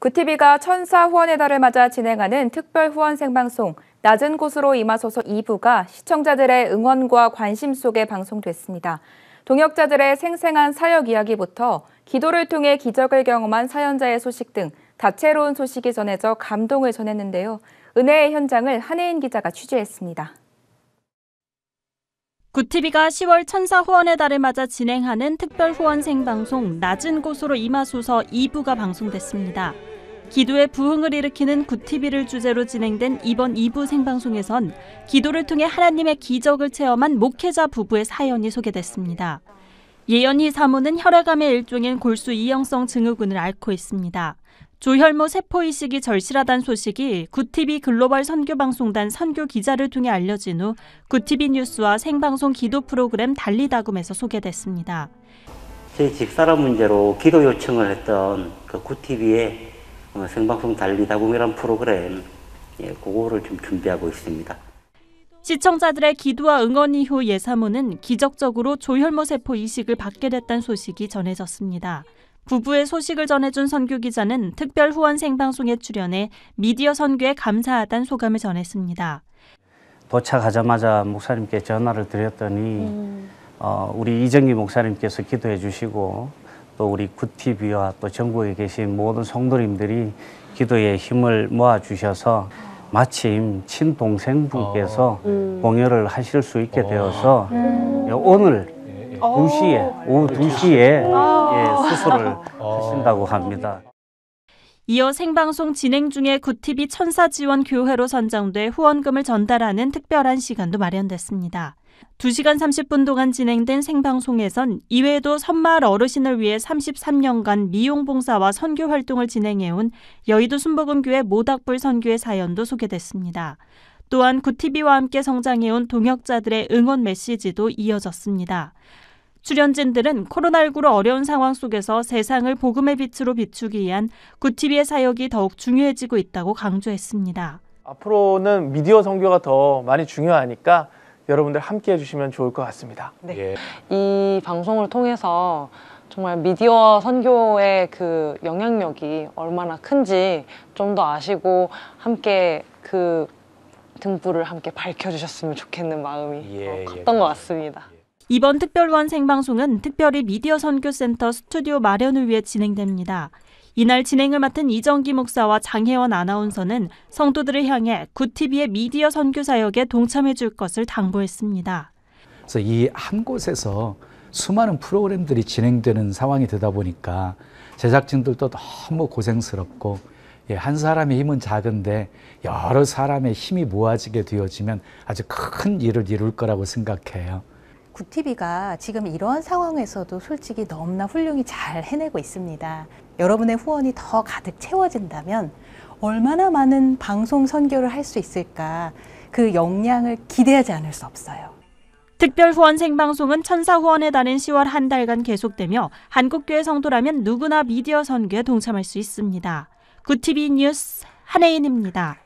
구TV가 천사 후원의달을 맞아 진행하는 특별 후원 생방송 낮은 곳으로 임하소서 2부가 시청자들의 응원과 관심 속에 방송됐습니다. 동역자들의 생생한 사역 이야기부터 기도를 통해 기적을 경험한 사연자의 소식 등 다채로운 소식이 전해져 감동을 전했는데요. 은혜의 현장을 한혜인 기자가 취재했습니다. 구TV가 10월 천사 후원의 달을 맞아 진행하는 특별 후원 생방송 낮은 곳으로 임하소서 2부가 방송됐습니다. 기도의 부흥을 일으키는 구티비를 주제로 진행된 이번 2부 생방송에선 기도를 통해 하나님의 기적을 체험한 목회자 부부의 사연이 소개됐습니다. 예연희 사모는 혈액암의 일종인 골수 이형성 증후군을 앓고 있습니다. 조혈모 세포이식이 절실하단 소식이 구티비 글로벌 선교방송단 선교 기자를 통해 알려진 후 구티비 뉴스와 생방송 기도 프로그램 달리다금에서 소개됐습니다. 제 집사람 문제로 기도 요청을 했던 그 구티비의 어, 생방송 달리다공이란 프로그램 예, 그거를 좀 준비하고 있습니다. 시청자들의 기도와 응원 이후 예사모는 기적적으로 조혈모 세포 이식을 받게 됐다는 소식이 전해졌습니다. 부부의 소식을 전해준 선교 기자는 특별 후원 생방송에 출연해 미디어 선교에 감사하다는 소감을 전했습니다. 도착하자마자 목사님께 전화를 드렸더니 음. 어, 우리 이정기 목사님께서 기도해 주시고 또 우리 구 t v 와또 전국에 계신 모든 성도님들이 기도에 힘을 모아주셔서 마침 친동생분께서 어. 음. 공연을 하실 수 있게 어. 되어서 음. 예, 오늘 오. 2시에, 어. 오후 2시에 아. 예, 수술을 하신다고 합니다. 이어 생방송 진행 중에 굿TV 천사지원 교회로 선정돼 후원금을 전달하는 특별한 시간도 마련됐습니다. 2시간 30분 동안 진행된 생방송에선 이외에도 선마을 어르신을 위해 33년간 미용 봉사와 선교 활동을 진행해온 여의도 순복음교회 모닥불 선교의 사연도 소개됐습니다. 또한 구티비와 함께 성장해온 동역자들의 응원 메시지도 이어졌습니다. 출연진들은 코로나19로 어려운 상황 속에서 세상을 복음의 빛으로 비추기 위한 구티비의 사역이 더욱 중요해지고 있다고 강조했습니다. 앞으로는 미디어 선교가 더 많이 중요하니까 여러분들 함께 해주시면 좋을 것 같습니다. 네. 예. 이 방송을 통해서 정말 미디어 선교의 그 영향력이 얼마나 큰지 좀 더 아시고 함께 그 등불을 함께 밝혀주셨으면 좋겠는 마음이 예, 어, 컸던 예, 것 같습니다. 예. 이번 특별원 생방송은 특별히 미디어 선교센터 스튜디오 마련을 위해 진행됩니다. 이날 진행을 맡은 이정기 목사와 장혜원 아나운서는 성도들을 향해 구티비의 미디어 선교 사역에 동참해 줄 것을 당부했습니다. 그래서 이 한 곳에서 수많은 프로그램들이 진행되는 상황이 되다 보니까 제작진들도 너무 고생스럽고 예, 한 사람의 힘은 작은데 여러 사람의 힘이 모아지게 되어지면 아주 큰 일을 이룰 거라고 생각해요. 구티비가 지금 이러한 상황에서도 솔직히 너무나 훌륭히 잘 해내고 있습니다. 여러분의 후원이 더 가득 채워진다면 얼마나 많은 방송 선교를 할 수 있을까 그 역량을 기대하지 않을 수 없어요. 특별 후원 생방송은 천사 후원에 달인 10월 한 달간 계속되며 한국교회 성도라면 누구나 미디어 선교에 동참할 수 있습니다. 구티비 뉴스 한혜인입니다.